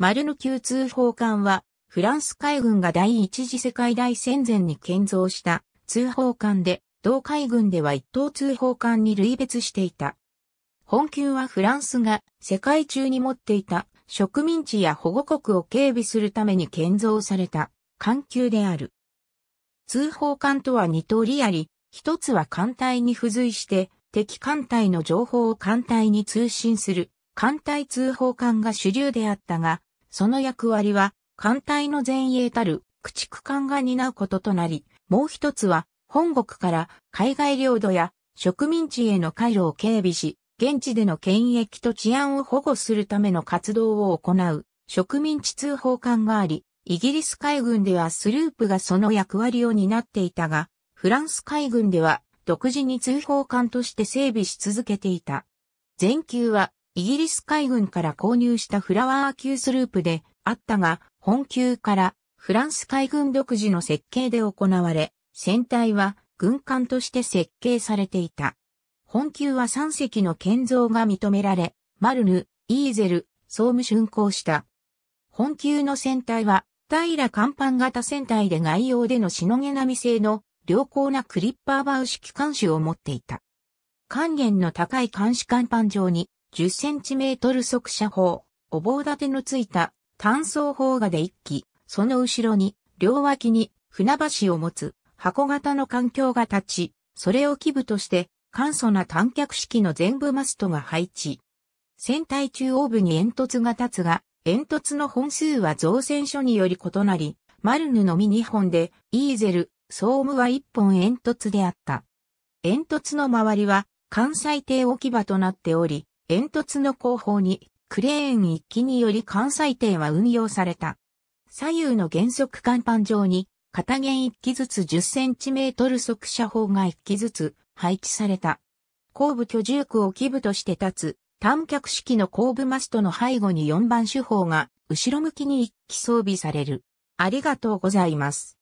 マルヌ級通報艦は、フランス海軍が第一次世界大戦前に建造した通報艦で、同海軍では一等通報艦に類別していた。本級はフランスが世界中に持っていた植民地や保護国を警備するために建造された艦級である。通報艦とは二通りあり、一つは艦隊に付随して敵艦隊の情報を艦隊に通信する艦隊通報艦が主流であったが、その役割は、艦隊の前衛たる駆逐艦が担うこととなり、もう一つは、本国から海外領土や植民地への回路を警備し、現地での権益と治安を保護するための活動を行う植民地通報艦があり、イギリス海軍ではスループがその役割を担っていたが、フランス海軍では独自に通報艦として整備し続けていた。全球はイギリス海軍から購入したフラワー級スループであったが、本級からフランス海軍独自の設計で行われ、船体は軍艦として設計されていた。本級は3隻の建造が認められ、マルヌ、イーゼル、総務竣工した。本級の船体は、平甲板型船体で外洋でのしのげみ製の良好なクリッパーバウ式艦首を持っていた。還元の高い監視甲板上に10センチメートル速射砲、お棒立てのついた単装砲がで1機、その後ろに、両脇に船橋を持つ箱型の環境が立ち、それを基部として簡素な短脚式の全部マストが配置。船体中央部に煙突が立つが、煙突の本数は造船所により異なり、マルヌのみ2本で、イーゼル、ソームは1本煙突であった。煙突の周りは関西艇置き場となっており、煙突の後方にクレーン一機により関西艇は運用された。左右の原則甲板上に片弦一機ずつ10センチメートル速射砲が一機ずつ配置された。後部居住区を基部として立つ短脚式の後部マストの背後に4番手法が後ろ向きに一機装備される。ありがとうございます。